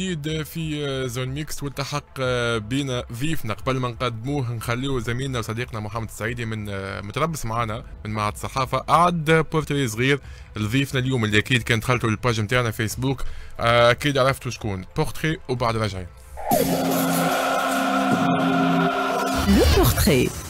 جديد في آه، زون ميكس والتحق آه، بينا ضيفنا قبل ما نقدموه نخليه زميلنا وصديقنا محمد السعيدي من آه، متربص معنا من معهد الصحافه قعد بورتري صغير لضيفنا اليوم اللي اكيد كان دخلتوا للباج نتاعنا فيسبوك اكيد عرفتوا شكون بورتري وبعد راجعين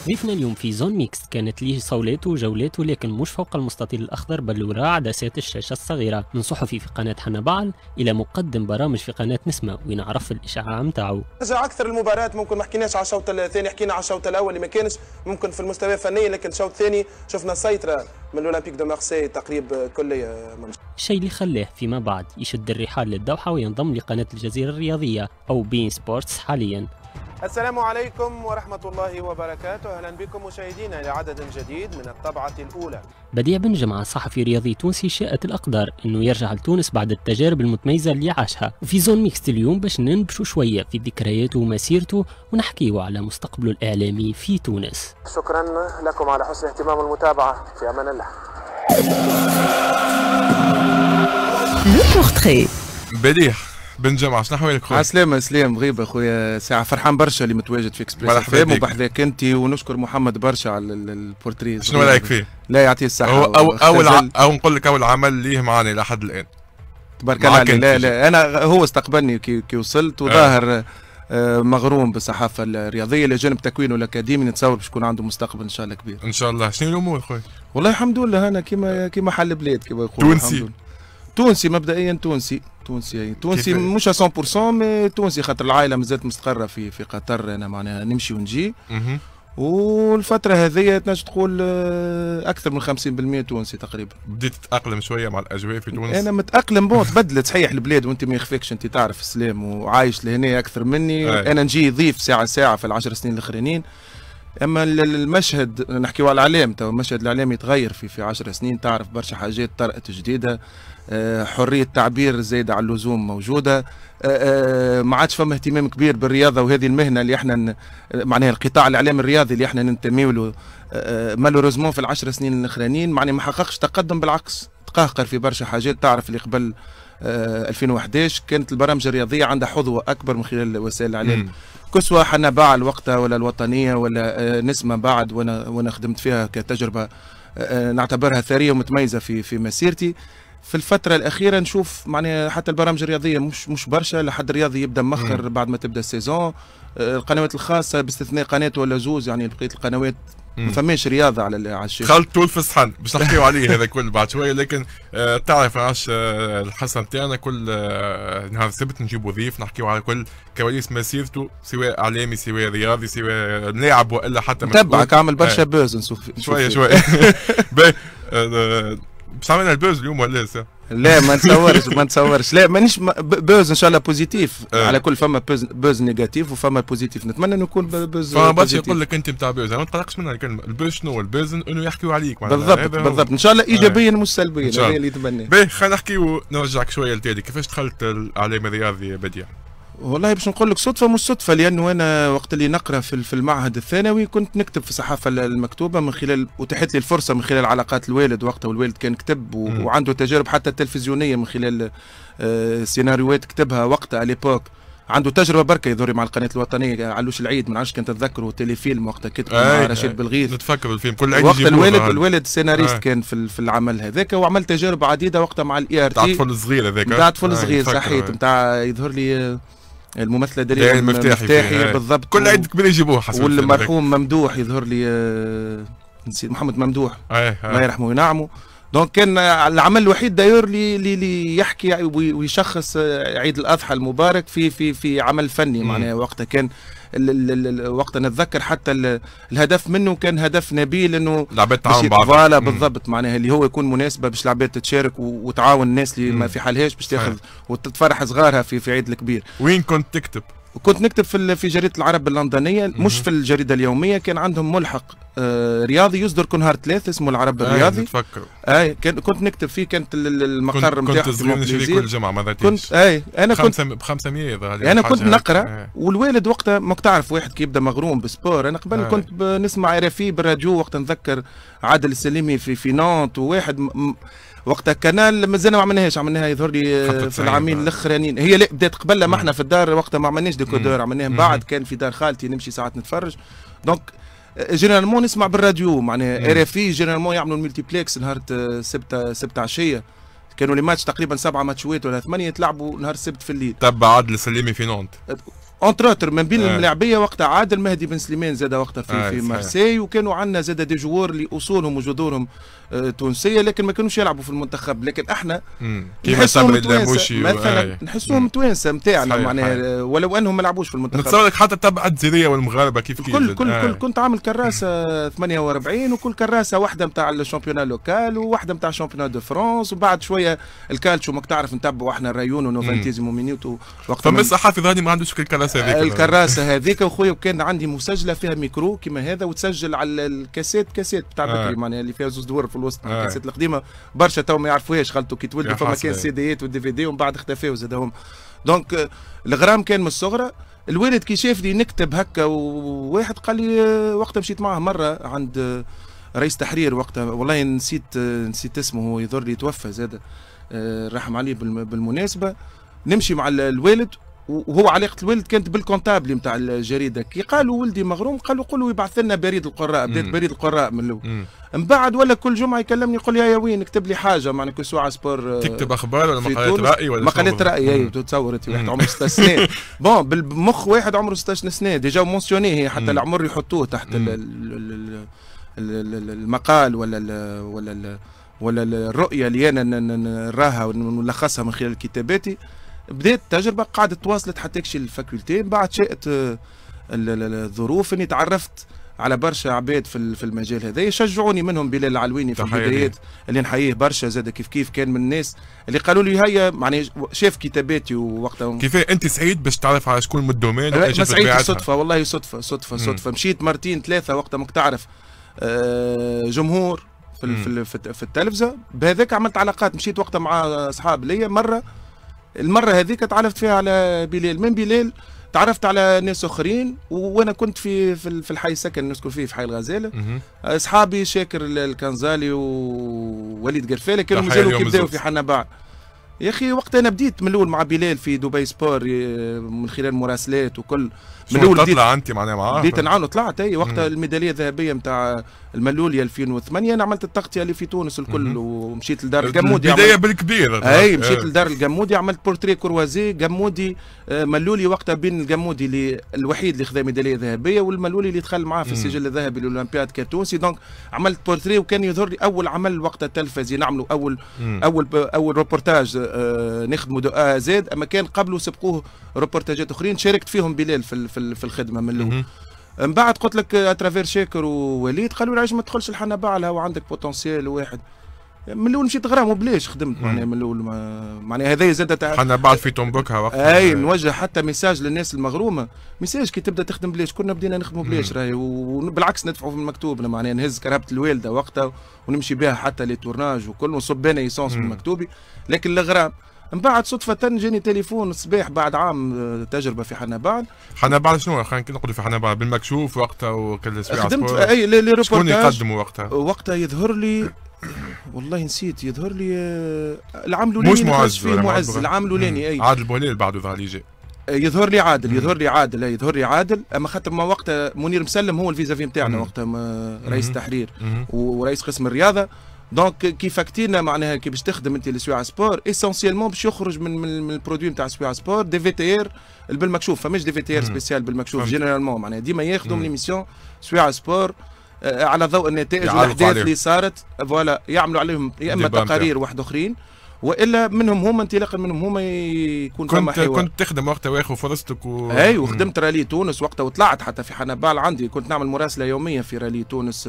ضيفنا اليوم في زون ميكس كانت ليه صولات وجولات ولكن مش فوق المستطيل الأخضر بل وراء عدسات الشاشة الصغيرة من صحفي في قناة حنا بعل إلى مقدم برامج في قناة نسمة وين عرف الإشعاع نتاعو رجع أكثر المباريات ممكن ما حكيناش على الشوط الثاني حكينا على الشوط الأول اللي ما كانش ممكن في المستوى الفني لكن الشوط الثاني شفنا سيطرة من الأولمبيك دو مارسي تقريب كلية الشيء اللي خلاه فيما بعد يشد الرحال للدوحة وينضم لقناة الجزيرة الرياضية أو بين سبورتس حاليا السلام عليكم ورحمة الله وبركاته أهلا بكم مشاهدينا لعدد جديد من الطبعة الأولى بديع بن جمعة صحفي رياضي تونسي شاءت الأقدار أنه يرجع لتونس بعد التجارب المتميزة اللي عاشها وفي زون ميكس اليوم باش ننبشوا شوية في ذكرياته ومسيرته ونحكيه على مستقبله الإعلامي في تونس شكرا لكم على حسن اهتمام المتابعة في أمان الله Le بن جمعه شنو احوالك خويا؟ عسلامة سلام غيبة خويا ساعة فرحان برشا اللي متواجد في اكسبريس مرحبا بك وبحذاك انت ونشكر محمد برشا على البورتري شنو رايك فيه؟ لا يعطيه الصحة أو, أو, أول ع... أو نقول لك أول عمل ليه معنا لحد الآن تبارك الله لا لا أنا هو استقبلني كي, كي وصلت آه. وظاهر أه. مغروم بالصحافة الرياضية لجانب تكوينه الأكاديمي نتصور باش يكون عنده مستقبل إن شاء الله كبير. إن شاء الله، شنو الأمور خويا؟ والله الحمد لله أنا كيما كيما حل بلاد كيما يقولوا تونسي تونسي مبدئيا تونسي تونسي تونسي مش 100% مي تونسي خاطر العائله مازالت مستقره في في قطر انا معناها نمشي ونجي والفتره هذه تنجم تقول آه، اكثر من 50% تونسي تقريبا بديت تتاقلم شويه مع الاجواء في تونس انا متاقلم بون تبدلت صحيح البلاد وانت ما يخفيكش انت تعرف السلام وعايش لهنا اكثر مني أي. انا نجي ضيف ساعه ساعه في العشر سنين الاخرانيين اما المشهد نحكيو على الاعلام تو المشهد الاعلامي يتغير في في 10 سنين تعرف برشا حاجات طرأت جديده آه، حريه تعبير زايده على اللزوم موجوده آه، آه، ما عادش فما اهتمام كبير بالرياضه وهذه المهنه اللي احنا معناها القطاع الاعلام الرياضي اللي احنا ننتميو له مالوريزمون في العشر سنين الاخرانيين معناها ما حققش تقدم بالعكس تقهقر في برشا حاجات تعرف اللي قبل 2011 كانت البرامج الرياضيه عندها حظوه اكبر من خلال وسائل الاعلام كسوة حنا باع الوقت ولا الوطنية ولا آه، نسمة بعد وانا وانا خدمت فيها كتجربة آه، آه، نعتبرها ثرية ومتميزة في في مسيرتي في الفترة الأخيرة نشوف معناها حتى البرامج الرياضية مش مش برشا لحد الرياضي يبدا مخر بعد ما تبدا السيزون آه، القنوات الخاصة باستثناء قناة ولا زوز يعني بقية القنوات ما فماش رياضه على على الشيخ خالد طول في الصحن باش نحكيو عليه هذا كل بعد شويه لكن آه تعرف عاش آه، الحصه نتاعنا كل آه نهار السبت نجيب ضيف نحكيو على كل كواليس مسيرته سواء اعلامي سواء رياضي سواء لاعب والا حتى متبعك عامل برشا آه. بوز نشوف شويه شويه باش عملنا البوز اليوم ولا لا لا ما نتصورش ما نتصورش لا مانيش بوز ان شاء الله بوزيتيف آه. على كل فما بوز, بوز نيجاتيف وفما بوزيتيف نتمنى نكون بوز فما باش يقول لك انت نتاع بوز ما نطلقش منها الكلمه البوز شنو البوز انه يحكيوا عليك بالضبط بالضبط ان شاء الله آه. ايجابيا مش سلبيا هذا اللي نتمناه باهي خلينا نحكيو نرجعك شويه لتالي كيفاش دخلت الاعلام الرياضي بديع والله باش نقول لك صدفه مش صدفه لانه انا وقت اللي نقرا في في المعهد الثانوي كنت نكتب في الصحافه المكتوبه من خلال اتاحت لي الفرصه من خلال علاقات الوالد وقتها والوالد كان كتب وعنده تجارب حتى تلفزيونيه من خلال آه، سيناريوهات كتبها وقتها ليبوك عنده تجربه بركه يظهر مع القناه الوطنيه آه، علوش العيد من عرفش كنت تتذكره تيليفيلم وقتها كتب مع رشيد بلغيث نتفكر الفيلم كل عيد وقت الوالد الوالد سيناريست كان في في العمل هذاك وعمل تجارب عديده وقتها مع الاي ار e تي بتاع الطفل الصغير هذاك بتاع الطفل الصغير صحيت بتاع يظهر لي الممثله دليل المفتاحي, المفتاحي إيه. بالضبط كل عيد كبير يجيبوه حسب والمرحوم ممدوح يظهر لي آه، نسيت محمد ممدوح إيه، إيه. الله يرحمه وينعمه دونك كان العمل الوحيد داير لي اللي يحكي يعني ويشخص عيد الاضحى المبارك في في في عمل فني معناها وقتها كان وقتها نتذكر حتى الهدف منه كان هدف نبيل انه العباد تعاون بعض فوالا بالضبط معناها اللي هو يكون مناسبه باش العباد تتشارك وتعاون الناس اللي ما في حالهاش باش تاخذ وتتفرح صغارها في في عيد الكبير وين كنت تكتب؟ كنت نكتب في في جريده العرب اللندنيه مش في الجريده اليوميه كان عندهم ملحق آه، رياضي يصدر كل نهار ثلاث اسمه العرب آه، الرياضي اي آه، كنت نكتب فيه كانت المقر نتاعو كنت صغير نشري كل جمعه ما كنت اي انا كنت ب 500 انا كنت نقرا آه. والوالد وقتها ماك تعرف واحد كي يبدا مغروم بالسبور انا قبل آه. كنت نسمع ار بالراديو وقت نذكر عادل السليمي في في نانت وواحد م... وقتها كنال مازال ما عملناهاش عملناها يظهر لي آه، في العامين آه. الاخرانيين هي لا بدات قبل ما احنا في الدار وقتها ما عملناش ديكودور عملناها من بعد كان في دار خالتي نمشي ساعات نتفرج دونك جينيرالمون آه، نسمع بالراديو معناها ار اف اي جينيرالمون يعملوا بليكس نهار السبت سبت عشيه كانوا لي ماتش تقريبا سبعه ماتشوات ولا ثمانيه تلعبوا نهار السبت في الليل تبع عادل سليمي في نونت اونتروتر من بين آه. الملاعبيه وقتها عادل مهدي بن سليمان زاد وقتها في, آه في مارسي وكانوا عندنا زاد دي جوار اللي اصولهم وجذورهم آه تونسيه لكن ما كانوش يلعبوا في المنتخب لكن احنا كيما صبري الدموشي مثلا آه، نحسوهم توانسه نتاعنا معناها آه، ولو انهم ما لعبوش في المنتخب نتصور لك حتى تبع الجزيريه والمغاربه كيف كيف كل كل, آه. كل كنت عامل كراسه 48 وكل كراسه واحده نتاع الشامبيون لوكال وواحده نتاع الشامبيون دو فرانس وبعد شويه الكالتشو ماك تعرف نتبعوا احنا الريون ونوفانتيزم ومينيوتو وقتها فما الصحافي ما عندوش كل كراسه الكراسه هذيك الكراسه هذيك وخويا وكان عندي مسجله فيها ميكرو كما هذا وتسجل على الكاسيت كاسيت بتاع آه. بكري آه. معناها اللي فيها زوز دور في الوسط آه. الكاسيت القديمه برشا تو ما يعرفوهاش خلطوا كي تولدوا فما كان سي سيديات والدي في دي ومن بعد اختفاو زادهم دونك الغرام كان من الصغرى الوالد كي شافني نكتب هكا وواحد قال لي وقتها مشيت معاه مره عند رئيس تحرير وقتها والله نسيت نسيت اسمه هو يضر لي توفى زاد آه، رحم عليه بالمناسبه نمشي مع الوالد وهو علاقه الولد كانت بالكونتابلي نتاع الجريده كي قالوا ولدي مغروم قالوا قولوا يبعث لنا بريد القراء بدات بريد القراء من الاول من بعد ولا كل جمعه يكلمني يقول يا وين اكتب لي حاجه معناها كل ساعه سبور آه، تكتب اخبار ولا مقالات راي ولا مقالات راي اي تصور انت واحد عمره 16 سنة بون بالمخ واحد عمره 16 سنه ديجا مونسيوني هي حتى العمر يحطوه تحت المقال ولا ولا ولا الرؤيه اللي انا نراها ونلخصها من خلال كتاباتي بدات التجربه قعدت تواصلت حتى كشي الفاكولتي من بعد شاءت الظروف اني تعرفت على برشا عباد في في المجال هذا شجعوني منهم بلال العلويني في البدايات اللي نحييه برشا زاد كيف كيف كان من الناس اللي قالوا لي هيا معني شاف كتاباتي ووقتها كيف إيه؟ انت سعيد باش تعرف على شكون من الدومين ما سعيد صدفه والله صدفه صدفه صدفه مشيت مرتين ثلاثه وقتها ماك تعرف آه، جمهور في في, في التلفزه بهذاك عملت علاقات مشيت وقتها مع اصحاب ليا مره المره هذيك تعرفت فيها على بلال من بلال تعرفت على ناس اخرين وانا كنت في في الحي السكن نسكن فيه في حي الغزاله اصحابي شاكر الكنزالي ووليد قرفاله كانوا مازالوا كيبداو في حنا بعد يا اخي وقت انا بديت من الاول مع بلال في دبي سبور من خلال مراسلات وكل من الاول تطلع انت معناها معاه بديت نعاون طلعت اي وقت الميداليه الذهبيه نتاع الملول 2008 انا عملت التغطيه اللي في تونس الكل ومشيت لدار الجمودي بدايه بالكبير اي أه. مشيت لدار الجمودي عملت بورتري كروازي جمودي أه، ملولي وقتها بين الجمودي اللي الوحيد اللي خذا ميداليه ذهبيه والملولي اللي دخل معاه في السجل الذهبي الاولمبياد كتونسي دونك عملت بورتري وكان يظهر لي اول عمل وقتها التلفزي نعملوا اول مم. اول اول روبورتاج آه نخدموا دو آه اما كان قبله سبقوه روبورتاجات اخرين شاركت فيهم بلال في, في, في الخدمه من الاول من بعد قلت لك اترافير شاكر ووليد قالوا لي علاش ما تدخلش الحنبه على وعندك بوتنسيال واحد من الاول مشيت غرام وبلاش خدمت معناها من الاول معناها هذايا زاد تاع حنا بعد في تنبكها وقت اي نوجه حتى ميساج للناس المغرومه ميساج كي تبدا تخدم بلاش كنا بدينا نخدموا بلاش راهي وبالعكس ندفعوا في المكتوب معناها نهز كرهبه الوالده وقتها ونمشي بها حتى لي تورناج وكل ونصب انا ايسونس من مكتوبي لكن الغرام من بعد صدفة جاني تليفون الصباح بعد عام آه، تجربة في حنا بعد حنا بعد شنو خلينا نقولوا في حنا بعد بالمكشوف وقتها وكل سبيعة خدمت اي لي ريبورتاج شكون يقدموا وقتها؟ وقتها يظهر لي والله نسيت يظهر لي آه، العام الاولاني مش معز فيه معز العام الاولاني اي عادل بوليل بعده ظهر لي جاي آه، يظهر لي عادل يظهر لي عادل يظهر لي عادل اما خاطر ما وقتها منير مسلم هو الفيزافي نتاعنا وقتها رئيس التحرير ورئيس قسم الرياضه دونك كيفاك معناها كي باش تخدم انت لسويعه سبور اسونسيلمون باش يخرج من من البرودوي نتاع سويعه سبور دي في تي ار بالمكشوف فماش دي في تي ار سبيسيال بالمكشوف جينيرالمون معناها ديما ياخذهم ليميسيون سويعه سبور على ضوء النتائج والاحداث اللي صارت فوالا يعملوا عليهم يا اما تقارير واحد اخرين والا منهم هما انطلاقا منهم هما يكون كنت فما كنت تخدم وقتها واخو فرصتك و... اي وخدمت رالي تونس وقتها وطلعت حتى في حنبال عندي كنت نعمل مراسله يوميه في رالي تونس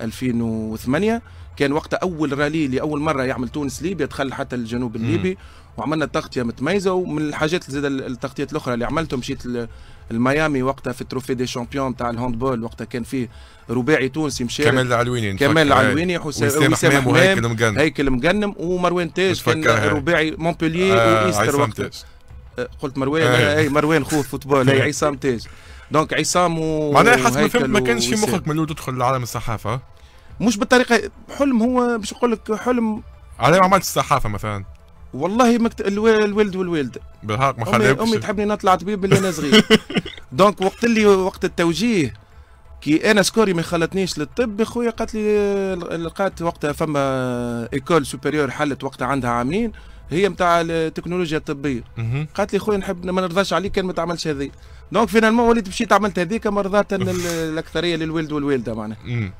2008 كان وقتها اول رالي لاول مره يعمل تونس ليبيا دخل حتى الجنوب الليبي وعملنا تغطيه متميزه ومن الحاجات زاد التغطيات الاخرى اللي عملتهم مشيت الميامي وقتها في التروفي دي شامبيون تاع الهاندبول وقتها كان فيه رباعي تونسي مشى كمال العلويني كمال العلويني وسام حمام وهيكل مقنم هيكل مقنم ومروان تاج كان رباعي مونبوليي آه وايستر وقتها آه، قلت مروان اي مروان خوف فوتبول اي عصام تاج دونك عصام و معناها حسب ما فهمت ما كانش في مخك من الاول تدخل لعالم الصحافه مش بالطريقه حلم هو باش نقول لك حلم على ما عملت الصحافه مثلا والله مكت... الوالد والوالده بالحق ما خليتش امي, أمي تحبني نطلع طبيب من انا صغير دونك وقت اللي وقت التوجيه كي انا سكوري ما خلتنيش للطب خويا قالت لي لقات وقتها فما ايكول سوبيريور حلت وقتها عندها عاملين هي نتاع التكنولوجيا الطبيه قالت لي خويا نحب ما نرضاش عليك كان ما تعملش هذه دونك فينالمون وليت مشيت عملت هذيك ما رضات الاكثريه للولد والوالده معناها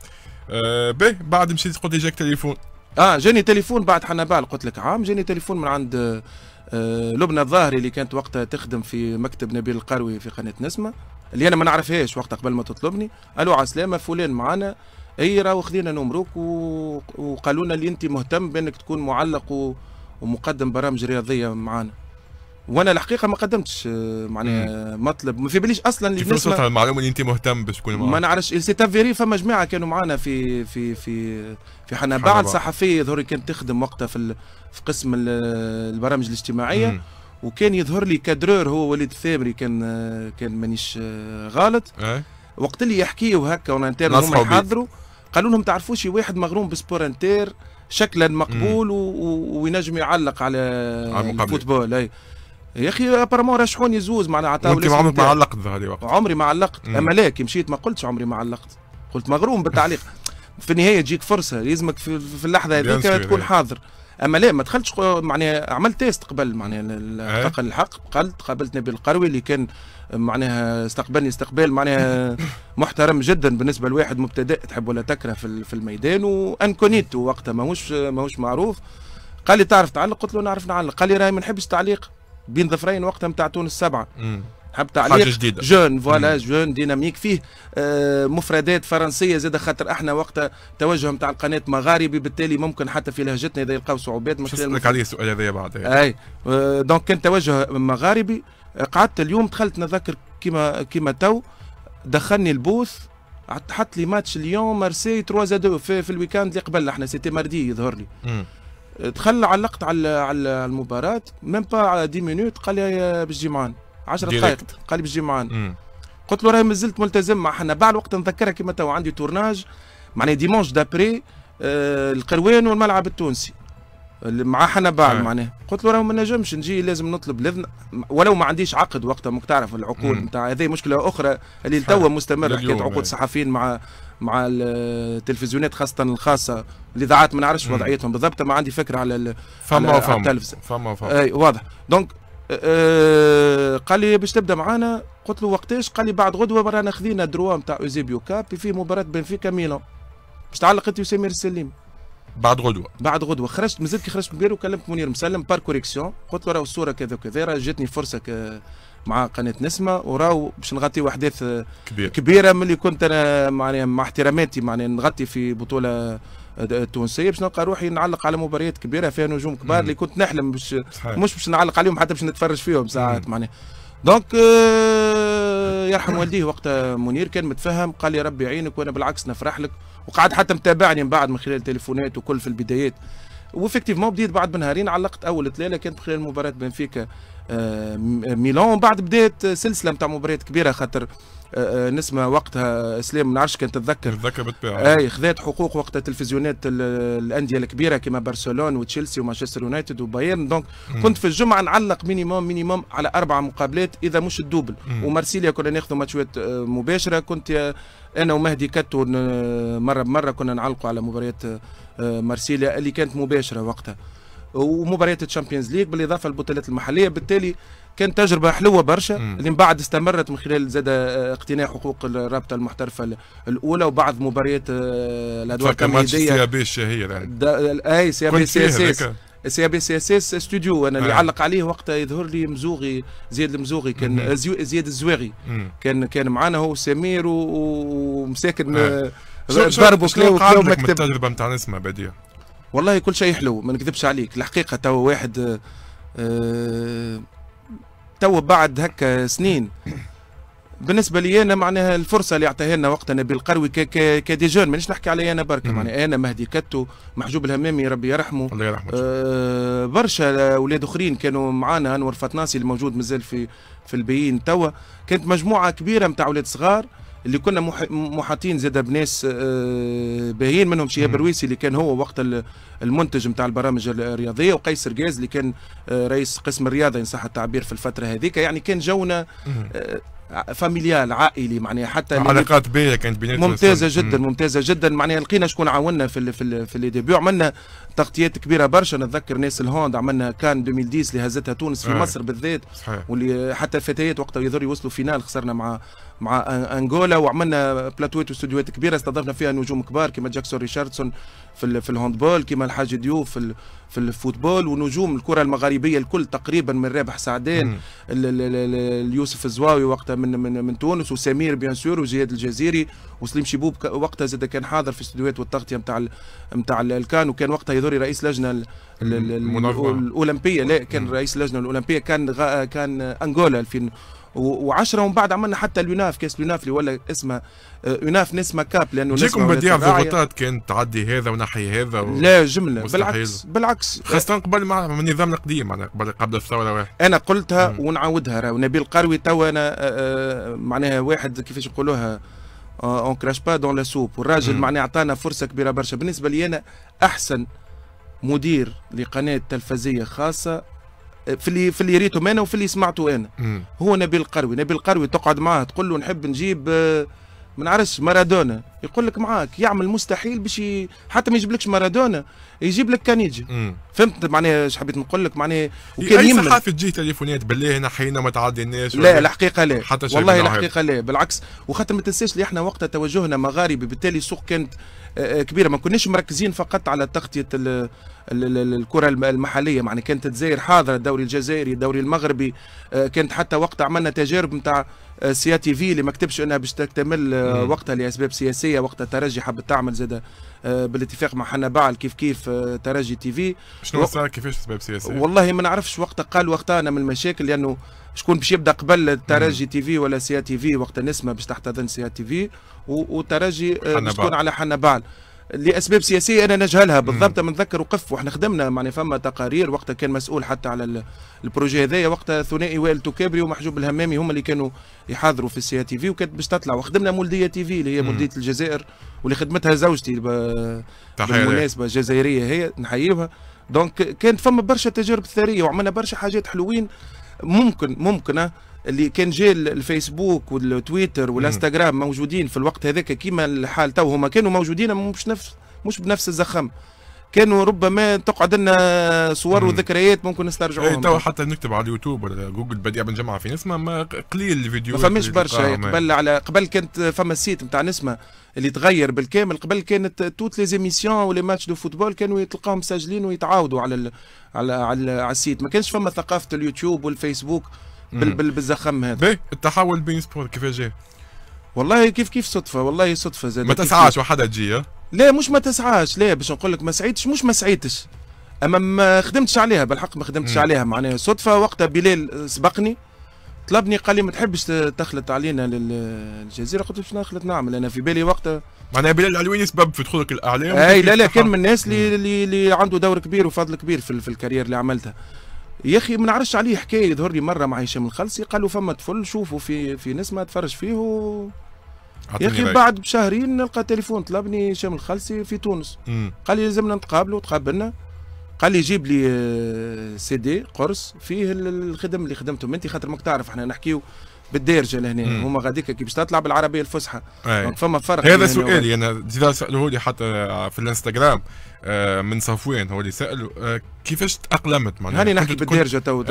أه بعد مشيت قلت لي جاك تليفون اه جاني تليفون بعد حنبال قلت لك عام جاني تليفون من عند آه، لبنى الظاهري اللي كانت وقتها تخدم في مكتب نبيل القروي في قناه نسمه اللي انا ما نعرفهاش وقتها قبل ما تطلبني الو على السلامه فلان معانا اي راهو خذينا نمروك وقالوا لنا اللي انت مهتم بانك تكون معلق و... ومقدم برامج رياضيه معانا وانا الحقيقه ما قدمتش آه، معناها مطلب ما في باليش اصلا كيف وصلت المعلومه اللي انت مهتم باش تكون ما نعرفش إيه، سي تافيري فما جماعه كانوا معنا في في في في حنا بعد صحفيه يظهر كانت تخدم وقتها في في قسم البرامج الاجتماعيه مم. وكان يظهر لي كادرور هو وليد الثامري كان آه، كان مانيش آه، غلط إيه؟ وقت اللي يحكيوا هكا وانا هما يحضروا قالوا لهم تعرفوش واحد مغروم بسبور انتير شكلا مقبول وينجم يعلق على, على الفوتبول أي. يا اخي ابارمون رشحوني زوز معناها عطاو لي عمرك ما علقت ظهري وقت عمري ما علقت اما لا كي مشيت ما قلتش عمري ما علقت قلت مغروم بالتعليق في النهايه تجيك فرصه يلزمك في اللحظه هذيك تكون حاضر اما لا ما دخلتش معناها عملت تيست قبل معناها إيه؟ حقا الحق دخلت قابلت نبيل القروي اللي كان معناها استقبلني استقبال معناها محترم جدا بالنسبه لواحد مبتدئ تحب ولا تكره في الميدان وانكونيتو وقتها ماهوش ماهوش معروف قال لي تعرف تعلق قلت له نعرف نعلق قال لي راهي ما نحبش تعليق بين ظفرين وقتها نتاع تونس السبعه حب تعليق حاجة جديدة. جون فوالا جون ديناميك فيه آه، مفردات فرنسيه زاد خاطر احنا وقتها توجه نتاع القناه مغاربي بالتالي ممكن حتى في لهجتنا اذا يلقاو صعوبات مش نسالك عليه السؤال هذا بعد اي آه، دونك كان توجه مغاربي قعدت اليوم دخلت نذكر كيما كيما تو دخلني البوث حط لي ماتش ليون مارسي 3 2 في, في الويكاند اللي قبل احنا سيتي ماردي يظهر لي م. دخل علقت على على المباراه ميم با 10 مينوت قال لي آه، باش تجي معانا 10 دقائق قال لي باش معانا قلت له راهي مازلت ملتزم مع حنا بعد وقت نذكرها كما تو عندي تورناج معناها ديمونش دابري آه القروان والملعب التونسي مع حنا بعد آه. معناها قلت له راه ما نجمش نجي لازم نطلب الاذن ولو ما عنديش عقد وقتها ماك تعرف العقود نتاع هذه مشكله اخرى اللي توا مستمر حكايه عقود إيه. صحفيين مع مع التلفزيونات خاصه الخاصه الاذاعات ما نعرفش وضعيتهم بالضبط ما عندي فكره على فما فما فما فما اي واضح دونك آه، قال لي باش تبدا معانا قلت له وقتاش قال لي بعد غدوه رانا خذينا دروا نتاع اوزيبيو كاب في مباراه بنفيكا ميلان باش تعلق انت وسمير السليم بعد غدوه بعد غدوه خرجت مازلت كي خرجت من بير وكلمت منير مسلم بار كوريكسيون قلت له راه الصوره كذا وكذا راه جاتني فرصه ك... مع قناه نسمه وراو باش نغطي احداث كبير. كبيره ملي كنت انا معناها مع احتراماتي معناها نغطي في بطوله التونسيه باش نلقى روحي نعلق على مباريات كبيره فيها نجوم كبار اللي كنت نحلم باش مش باش نعلق عليهم حتى باش نتفرج فيهم ساعات معناها دونك آه، يرحم والديه وقت منير كان متفهم قال لي ربي يعينك وانا بالعكس نفرح لك وقعد حتى متابعني من بعد من خلال تليفونات وكل في البدايات وفيكتيفمون بديت بعد بنهارين علقت اول تلاله كانت من خلال مباراه بنفيكا آه، ميلان بعد بدات سلسله نتاع مباريات كبيره خاطر آه، آه، نسمة وقتها اسلام ما نعرفش كان تتذكر تتذكر بالطبيعه اي خذات حقوق وقتها تلفزيونات الانديه الكبيره كما برشلونه وتشيلسي ومانشستر يونايتد وبايرن دونك مم. كنت في الجمعه نعلق مينيموم مينيموم على اربع مقابلات اذا مش الدوبل ومارسيليا كنا ناخذوا ماتشات مباشره كنت انا ومهدي كتو مره بمره كنا نعلقوا على مباريات مارسيليا اللي كانت مباشره وقتها ومباريات الشامبيونز ليغ بالاضافه للبطولات المحليه بالتالي كانت تجربه حلوه برشا اللي من بعد استمرت من خلال زاد آه، اقتناء حقوق الرابطه المحترفه الاولى وبعض مباريات آه، الادوار التمهيديه سي ابي الشهير يعني. اي سي ابي سي اس سي ابي سي اس اس استوديو انا اللي آه. علق عليه وقتها يظهر لي مزوغي زياد المزوغي كان زياد الزواغي كان كان معنا هو سمير ومساكن ضربوا كلاو كلاو مكتب التجربه نتاع نسمه بديه والله كل شيء حلو ما نكذبش عليك الحقيقه تو واحد أه تو بعد هكا سنين بالنسبه لي انا معناها الفرصه اللي اعطاها لنا وقتها نبيل القروي كدي جون مانيش نحكي علي انا برك معناها انا مهدي كتو محجوب الهمامي ربي يرحمه الله يرحمه آه برشا اولاد اخرين كانوا معانا انور فتناسي الموجود مازال في في البيين توا كانت مجموعه كبيره نتاع اولاد صغار اللي كنا محاطين زاد بناس آه، باهيين منهم شهاب الرويسي اللي كان هو وقت المنتج نتاع البرامج الرياضيه وقيس رجاز اللي كان آه، رئيس قسم الرياضه ان صح التعبير في الفتره هذيك يعني كان جونا فاميليال آه، عائلي معناها حتى علاقات باهيه كانت بيناتنا ممتازه جدا مم. ممتازه جدا معناها لقينا شكون عاوننا في الـ في الـ في لي ديبيو عملنا تغطيات كبيره برشا نتذكر ناس الهوند عملنا كان 2010 اللي هزتها تونس في آه. مصر بالذات صحيح. واللي حتى الفتيات وقتها يضر يوصلوا فينال خسرنا مع مع انغولا وعملنا بلاتويت واستوديوهات كبيره استضفنا فيها نجوم كبار كما جاكسون ريشاردسون في في الهاندبول كما الحاج ديوف في في الفوتبول ونجوم الكره المغاربيه الكل تقريبا من رابح سعدان اليوسف الزواوي وقتها من من من تونس وسمير بيان سور وجهاد الجزيري وسليم شيبوب وقتها زاد كان حاضر في استديوهات والتغطيه نتاع نتاع الكان وكان وقتها يدوري رئيس لجنه الاولمبيه لا كان رئيس اللجنه الاولمبيه كان كان انغولا 2000 و10 ومن بعد عملنا حتى اليوناف كاس اليوناف اللي ولا اسمه آه، يوناف نسمه كاب لانه جيكم بديع ضغوطات كانت تعدي هذا ونحي هذا و... لا جمله مستحيل. بالعكس بالعكس خاصه قبل مع النظام القديم معناها قبل قبل الثوره واحد انا قلتها مم. ونعاودها راه نبيل قروي تو انا آه، آه، معناها واحد كيفاش يقولوها اون كراش با دون لا سوب والراجل معناها عطانا فرصه كبيره برشا بالنسبه لي انا احسن مدير لقناه تلفزيه خاصه في اللي في اللي ريته انا وفي اللي سمعته انا هو نبيل القروي نبيل القروي تقعد معاه تقول له نحب نجيب آه، ما نعرفش مارادونا يقول لك معاك يعمل مستحيل باش حتى ما يجيبلكش مارادونا يجيب لك كانيجي فهمت معناها ايش حبيت نقول لك معناها إيه، وكان اي صحافي تجي تليفونات بالله نحينا ما تعديناش لا الحقيقه لا حتى والله الحقيقه لا بالعكس وخاطر ما تنساش اللي احنا وقتها توجهنا مغاربي بالتالي السوق كانت آه، آه، كبيره ما كناش مركزين فقط على تغطيه الكره المحليه يعني كانت تزاير حاضره الدوري الجزائري الدوري المغربي آه، كانت حتى وقت عملنا تجارب نتاع آه، سي تي في اللي ما كتبش انها باش تكتمل آه، وقتها لاسباب سياسيه وقتها الترجي حبت تعمل زاده بالاتفاق مع حنا بعل كيف كيف ترجي تي في شنو صار كيفاش اسباب سياسيه؟ والله ما نعرفش وقتها قال وقتها انا من المشاكل لانه شكون باش يبدا قبل الترجي تي في ولا سي تي في وقتها نسمه باش تحتضن سي تي في وترجي باش تكون على حنا بعل لاسباب سياسيه انا نجهلها بالضبط نتذكر وقف واحنا خدمنا معني فما تقارير وقتها كان مسؤول حتى على البروجي هذايا وقتها ثنائي وائل توكابري ومحجوب الهمامي هما اللي كانوا يحضروا في السي تي في وكانت باش تطلع وخدمنا مولديه تي في اللي هي مولديه الجزائر واللي خدمتها زوجتي بالمناسبه الجزائريه هي نحييها دونك كانت فما برشا تجارب ثريه وعملنا برشا حاجات حلوين ممكن ممكن آه، اللي كان جاء الفيسبوك والتويتر والانستغرام موجودين في الوقت هذاك كيما الحال تو هما كانوا موجودين مش نفس مش بنفس الزخم كانوا ربما تقعد لنا صور وذكريات ممكن نسترجعوها اي تو حتى نكتب على اليوتيوب ولا جوجل بديع بن جمعه في نسمه ما قليل الفيديو ما فماش برشا قبل على قبل كانت فما السيت نتاع نسمه اللي تغير بالكامل قبل كانت توت لي زيميسيون ولي ماتش دو فوتبول كانوا يتلقاهم مسجلين ويتعاودوا على ال... على على, على السيت ما كانش فما ثقافه اليوتيوب والفيسبوك بالزخم هذا باهي التحول بين سبور كيفاش جاء والله كيف كيف صدفه والله صدفه زاد ما تسعاش وحدها تجي لا مش ما تسعاش لا باش نقول لك ما سعيتش مش ما سعيتش اما ما خدمتش عليها بالحق ما خدمتش عليها معناها صدفه وقتها بلال سبقني طلبني قال لي ما تحبش تخلط علينا للجزيره قلت له شنو نخلط نعمل انا في بالي وقتها معناها بلال العلويني سبب في دخولك الاعلام اي لا لا كان من الناس اللي اللي عنده دور كبير وفضل كبير في, في الكارير اللي عملتها يا اخي ما نعرفش عليه حكايه يظهر لي مره مع هشام الخلصي قالوا فما طفل شوفوا في في نسمه تفرج فيه و... يا اخي بعد بشهرين نلقى تليفون طلبني هشام الخلصي في تونس مم. قال لي لازمنا نتقابلوا تقابلنا قال لي جيب لي آه، سي دي قرص فيه الخدم اللي خدمته انت خاطر ماك تعرف احنا نحكيو بالدارجه لهنا هما غاديك كي باش تطلع بالعربيه الفصحى فما فرق هذا سؤالي انا زيد سالوه لي حتى في الانستغرام آه، من صفوان هو اللي سالوا آه، كيفاش تاقلمت معناها هاني نحكي بالدارجه تو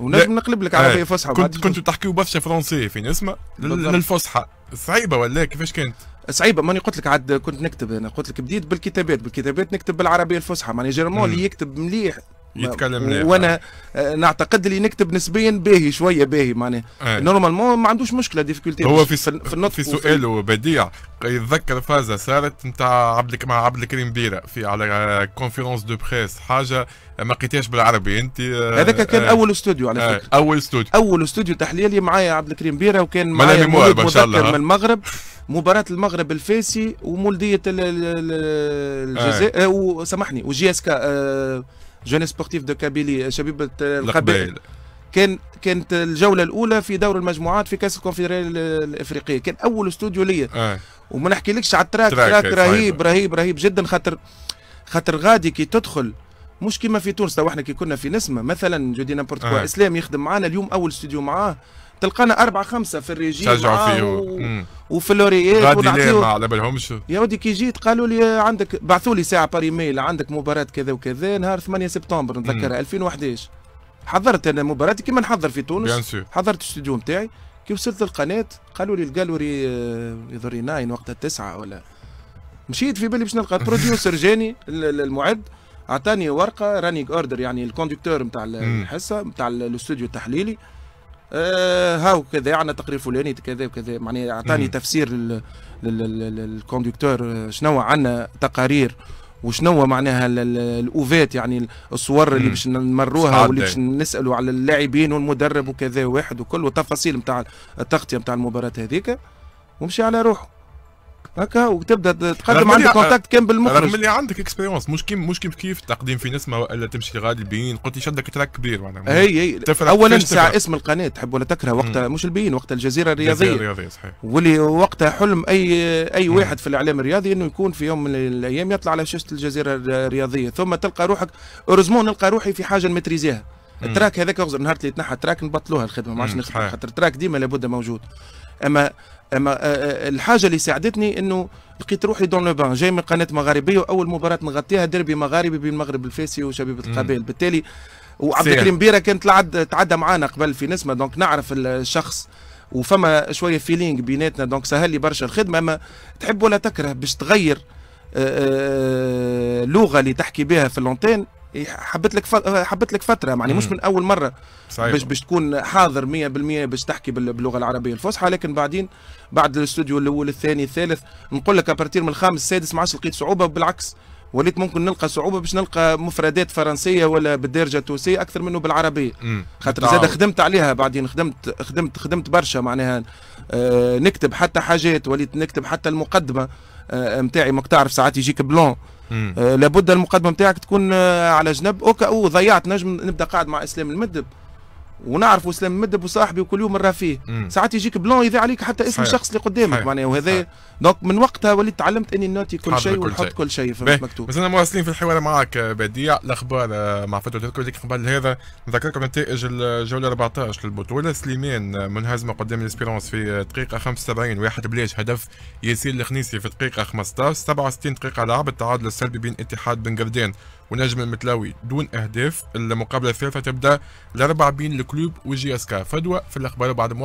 ونجم نقلب لك عربيه فصحى كنت كنتوا تحكيوا برشا فرونسي في نسمه للفصحى صعيبه ولا كيفاش كانت؟ صعيبه ماني قلت لك عاد كنت نكتب انا قلت لك بديت بالكتابات بالكتابات نكتب بالعربيه الفصحى ماني جيرمون اللي يكتب مليح يتكلم ليه وانا طيب. آه، نعتقد اللي نكتب نسبيا باهي شويه باهي معناها ايه. نورمالمون ما عندوش مشكله ديفيكولتي هو في في النطق في سؤاله بديع يتذكر فازه صارت نتاع عبد مع عبد الكريم بيرا في على كونفيرونس دو بريس حاجه آه، ما لقيتهاش بالعربي انت آه، هذاك كان اه اول استوديو على فكره اه اول استوديو اول استوديو تحليلي معايا عبد الكريم بيره وكان معايا مذكر من المغرب مباراة المغرب الفاسي ومولدية إيه. الجزائر اه وسامحني وجي اس كا جون سبورتيف دو كابيلي شبيبه القبائل كان كانت الجوله الاولى في دور المجموعات في كاس الكونفدراليه الافريقيه كان اول استوديو ليا آه. وما نحكيلكش على التراك تراك رهيب رهيب رهيب جدا خاطر خاطر غادي كي تدخل مش كيما في تونس احنا كي كنا في نسمه مثلا جودي نابورت آه. اسلام يخدم معنا اليوم اول استوديو معاه تلقانا أربعة خمسة في الريجيم تشجعوا فيه و... وفي لوريات غادي لا ما على بالهمش يا ودي كي جيت قالوا لي عندك بعثوا لي ساعة باري ميل عندك مباراة كذا وكذا نهار 8 سبتمبر نتذكرها 2011 حضرت انا مباراتي كيما نحضر في تونس حضرت الاستوديو نتاعي كي وصلت للقناة قالوا لي الجالوري آه، يظهر ناين وقتها تسعة ولا مشيت في بالي باش نلقى البروديوسر جاني المعد عطاني ورقه رانينج اوردر يعني الكوندكتور نتاع الحصه نتاع الاستوديو التحليلي آه هاو كذا عندنا تقرير فلاني كذا وكذا معناها اعطاني تفسير للكوندكتور آه، شنو عندنا تقارير وشنو معناها الاوفات يعني الصور اللي باش نمروها واللي باش نسالوا على اللاعبين والمدرب وكذا واحد وكل وتفاصيل نتاع التغطيه نتاع المباراه هذيك ومشي على روحه هكا وتبدا تقدم عندك كونتاكت كان بالمخرج رغم اللي عندك اكسبيرونس مش كيف مش كيف كيف تقديم في نسمه ولا تمشي غادي البيين قلت لي شدك تراك كبير معناها اي اي اولا ساعه اسم القناه تحب ولا تكره وقتها مش البيين وقت الجزيره الرياضيه الجزيره الرياضيه صحيح واللي وقتها حلم اي اي مم. واحد في الاعلام الرياضي انه يكون في يوم من الايام يطلع على شاشه الجزيره الرياضيه ثم تلقى روحك اورزمون نلقى روحي في حاجه نمتريزيها التراك هذاك نهار اللي تنحى التراك نبطلوها الخدمه ما عادش نخدم خاطر التراك ديما لابد موجود اما اما أه، أه، الحاجه اللي ساعدتني انه لقيت روحي دون لو بان جاي من قناه مغاربيه واول مباراه نغطيها ديربي مغاربي بين المغرب الفاسي وشبيبه القبائل بالتالي وعبد الكريم بيرا كان تلعب تعدى معانا قبل في نسمه دونك نعرف الشخص وفما شويه فيلينغ بيناتنا دونك سهل لي برشا الخدمه اما تحب ولا تكره باش تغير أه، لغه اللي تحكي بها في اللونتين حبت لك حبت لك فتره يعني مش من اول مره صحيح. باش باش تكون حاضر 100% باش تحكي باللغه العربيه الفصحى لكن بعدين بعد الاستوديو الاول الثاني الثالث نقول لك ابارتير من الخامس السادس ما عادش لقيت صعوبه بالعكس وليت ممكن نلقى صعوبه باش نلقى مفردات فرنسيه ولا بالدارجه التونسيه اكثر منه بالعربيه خاطر زاد خدمت عليها بعدين خدمت خدمت خدمت برشا معناها آه نكتب حتى حاجات وليت نكتب حتى المقدمه آه نتاعي ماك تعرف ساعات يجيك بلون آه، لابد المقدمه نتاعك تكون آه، على جنب اوكا او ضيعت نجم نبدا قاعد مع اسلام المدب ونعرف اسلام مدب وصاحبي وكل يوم نراه فيه ساعات يجيك بلون يذا عليك حتى اسم الشخص اللي قدامك معناها وهذا دونك من وقتها وليت تعلمت اني نوتي كل شيء ونحط كل شيء فهمت مكتوب مازلنا مواصلين في الحوار معك بديع الاخبار مع فتره تذكر لك قبل هذا نذكركم نتائج الجوله 14 للبطوله سليمان منهزمه قدام الاسبيرونس في دقيقه 75 واحد بلاش هدف ياسين الخنيسي في دقيقه 15 67 دقيقه لعب التعادل السلبي بين اتحاد بن قردان ونجم المتلاوي دون أهداف المقابلة الثالثة تبدأ الأربع بين الكلوب وجي اسكا فدوى في الأخبار بعد